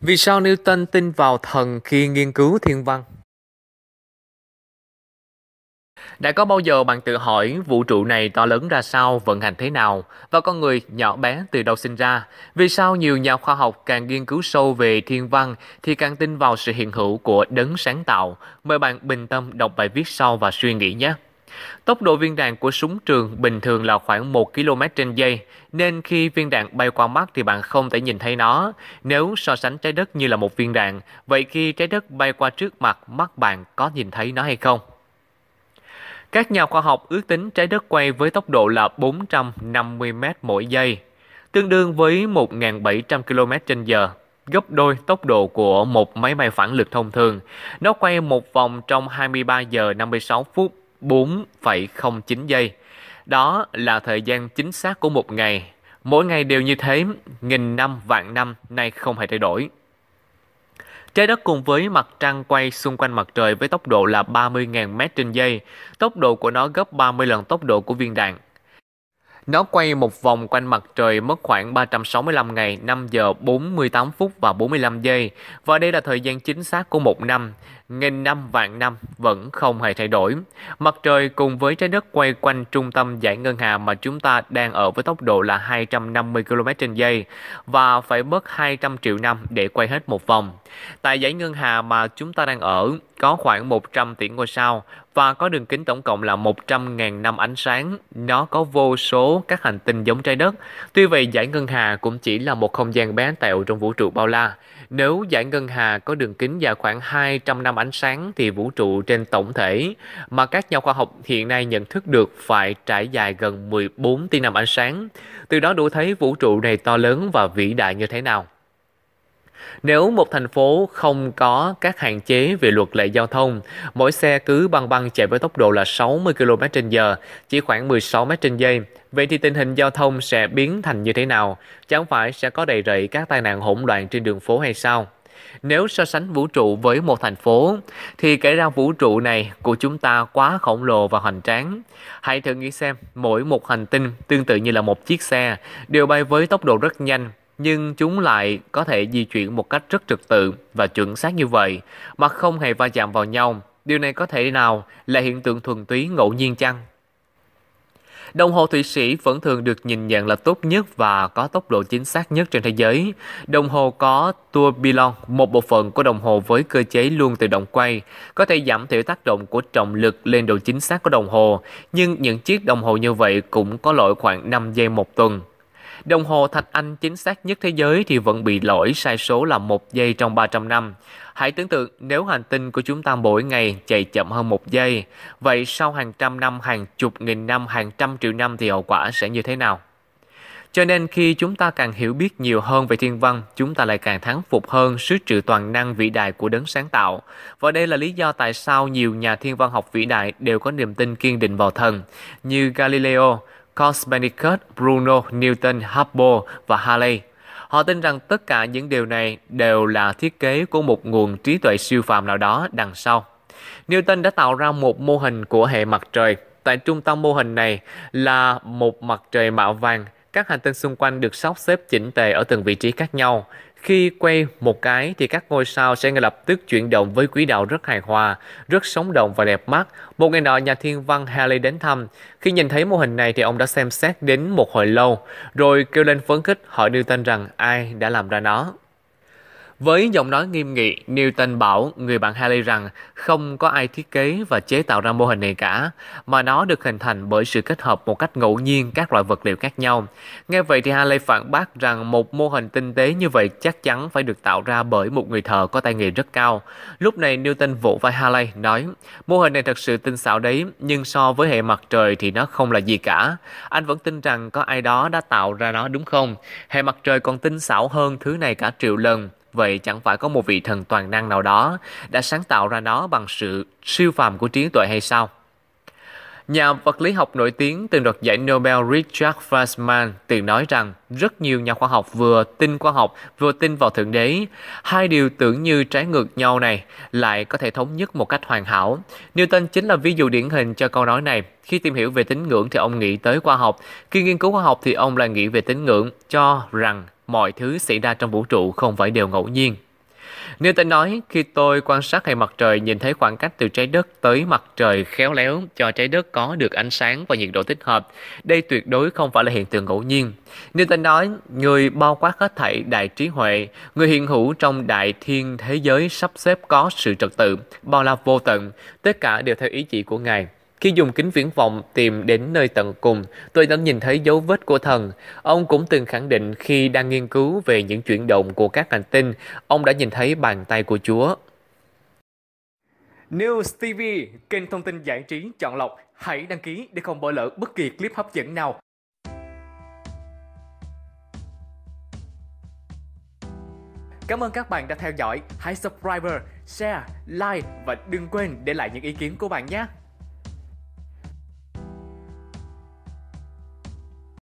Vì sao Newton tin vào thần khi nghiên cứu thiên văn? Đã có bao giờ bạn tự hỏi vũ trụ này to lớn ra sao, vận hành thế nào và con người nhỏ bé từ đâu sinh ra? Vì sao nhiều nhà khoa học càng nghiên cứu sâu về thiên văn thì càng tin vào sự hiện hữu của đấng sáng tạo? Mời bạn bình tâm đọc bài viết sau và suy nghĩ nhé. Tốc độ viên đạn của súng trường bình thường là khoảng 1 km trên giây, nên khi viên đạn bay qua mắt thì bạn không thể nhìn thấy nó. Nếu so sánh trái đất như là một viên đạn, vậy khi trái đất bay qua trước mặt, mắt bạn có nhìn thấy nó hay không? Các nhà khoa học ước tính trái đất quay với tốc độ là 450 m mỗi giây, tương đương với 1.700 km trên giờ, gấp đôi tốc độ của một máy bay phản lực thông thường. Nó quay một vòng trong 23 giờ 56 phút 4,09 giây. Đó là thời gian chính xác của một ngày. Mỗi ngày đều như thế, nghìn năm vạn năm nay không hề thay đổi. Trái đất cùng với mặt trăng quay xung quanh mặt trời với tốc độ là 30.000 m trên giây. Tốc độ của nó gấp 30 lần tốc độ của viên đạn. Nó quay một vòng quanh mặt trời mất khoảng 365 ngày, 5 giờ 48 phút và 45 giây. Và đây là thời gian chính xác của một năm. Nghìn năm vạn năm vẫn không hề thay đổi. Mặt trời cùng với trái đất quay quanh trung tâm giải ngân hà mà chúng ta đang ở với tốc độ là 250 km trên giây và phải mất 200 triệu năm để quay hết một vòng. Tại giải ngân hà mà chúng ta đang ở, có khoảng 100 tỷ ngôi sao và có đường kính tổng cộng là 100.000 năm ánh sáng. Nó có vô số các hành tinh giống trái đất. Tuy vậy, giải ngân hà cũng chỉ là một không gian bé tẹo trong vũ trụ bao la. Nếu giải ngân hà có đường kính dài khoảng 200 năm ánh sáng thì vũ trụ trên tổng thể mà các nhà khoa học hiện nay nhận thức được phải trải dài gần 14 tỷ năm ánh sáng. Từ đó đủ thấy vũ trụ này to lớn và vĩ đại như thế nào. Nếu một thành phố không có các hạn chế về luật lệ giao thông, mỗi xe cứ băng băng chạy với tốc độ là 60 km h chỉ khoảng 16 m trên giây, vậy thì tình hình giao thông sẽ biến thành như thế nào? Chẳng phải sẽ có đầy rẫy các tai nạn hỗn loạn trên đường phố hay sao? Nếu so sánh vũ trụ với một thành phố, thì kể ra vũ trụ này của chúng ta quá khổng lồ và hoành tráng. Hãy thử nghĩ xem, mỗi một hành tinh tương tự như là một chiếc xe, đều bay với tốc độ rất nhanh, nhưng chúng lại có thể di chuyển một cách rất trực tự và chuẩn xác như vậy mà không hề va chạm vào nhau. Điều này có thể nào là hiện tượng thuần túy ngẫu nhiên chăng? Đồng hồ Thụy Sĩ vẫn thường được nhìn nhận là tốt nhất và có tốc độ chính xác nhất trên thế giới. Đồng hồ có tourbillon, một bộ phận của đồng hồ với cơ chế luôn tự động quay, có thể giảm thiểu tác động của trọng lực lên độ chính xác của đồng hồ, nhưng những chiếc đồng hồ như vậy cũng có lỗi khoảng 5 giây một tuần. Đồng hồ thạch anh chính xác nhất thế giới thì vẫn bị lỗi sai số là 1 giây trong 300 năm. Hãy tưởng tượng nếu hành tinh của chúng ta mỗi ngày chạy chậm hơn 1 giây, vậy sau hàng trăm năm, hàng chục nghìn năm, hàng trăm triệu năm thì hậu quả sẽ như thế nào? Cho nên khi chúng ta càng hiểu biết nhiều hơn về thiên văn, chúng ta lại càng thắng phục hơn sứ trừ toàn năng vĩ đại của đấng sáng tạo. Và đây là lý do tại sao nhiều nhà thiên văn học vĩ đại đều có niềm tin kiên định vào thần, như Galileo, Cosmenicus, Bruno, Newton, Hubble và Halley. Họ tin rằng tất cả những điều này đều là thiết kế của một nguồn trí tuệ siêu phàm nào đó đằng sau. Newton đã tạo ra một mô hình của hệ mặt trời. Tại trung tâm mô hình này là một mặt trời mạo vàng các hành tinh xung quanh được sắp xếp chỉnh tề ở từng vị trí khác nhau. Khi quay một cái thì các ngôi sao sẽ ngay lập tức chuyển động với quỹ đạo rất hài hòa, rất sống động và đẹp mắt. Một ngày nọ nhà thiên văn Halley đến thăm. Khi nhìn thấy mô hình này thì ông đã xem xét đến một hồi lâu, rồi kêu lên phấn khích hỏi Newton rằng ai đã làm ra nó. Với giọng nói nghiêm nghị, Newton bảo người bạn Halley rằng không có ai thiết kế và chế tạo ra mô hình này cả, mà nó được hình thành bởi sự kết hợp một cách ngẫu nhiên các loại vật liệu khác nhau. Nghe vậy thì Halley phản bác rằng một mô hình tinh tế như vậy chắc chắn phải được tạo ra bởi một người thợ có tay nghề rất cao. Lúc này Newton vỗ vai Halley nói, mô hình này thật sự tinh xảo đấy, nhưng so với hệ mặt trời thì nó không là gì cả. Anh vẫn tin rằng có ai đó đã tạo ra nó đúng không? Hệ mặt trời còn tinh xảo hơn thứ này cả triệu lần. Vậy chẳng phải có một vị thần toàn năng nào đó đã sáng tạo ra nó bằng sự siêu phàm của trí tuệ hay sao? Nhà vật lý học nổi tiếng từng đoạt giải Nobel Richard Feynman từng nói rằng rất nhiều nhà khoa học vừa tin khoa học vừa tin vào Thượng Đế. Hai điều tưởng như trái ngược nhau này lại có thể thống nhất một cách hoàn hảo. Newton chính là ví dụ điển hình cho câu nói này. Khi tìm hiểu về tín ngưỡng thì ông nghĩ tới khoa học, khi nghiên cứu khoa học thì ông lại nghĩ về tín ngưỡng, cho rằng mọi thứ xảy ra trong vũ trụ không phải đều ngẫu nhiên. Newton nói, khi tôi quan sát hệ mặt trời nhìn thấy khoảng cách từ trái đất tới mặt trời khéo léo cho trái đất có được ánh sáng và nhiệt độ thích hợp. Đây tuyệt đối không phải là hiện tượng ngẫu nhiên. Newton nói, người bao quát hết thảy đại trí huệ, người hiện hữu trong đại thiên thế giới sắp xếp có sự trật tự, bao la vô tận, tất cả đều theo ý chỉ của Ngài. Khi dùng kính viễn vọng tìm đến nơi tận cùng, tôi đã nhìn thấy dấu vết của thần. Ông cũng từng khẳng định khi đang nghiên cứu về những chuyển động của các hành tinh, ông đã nhìn thấy bàn tay của Chúa. News TV, kênh thông tin giải trí chọn lọc. Hãy đăng ký để không bỏ lỡ bất kỳ clip hấp dẫn nào. Cảm ơn các bạn đã theo dõi. Hãy subscribe, share, like và đừng quên để lại những ý kiến của bạn nhé.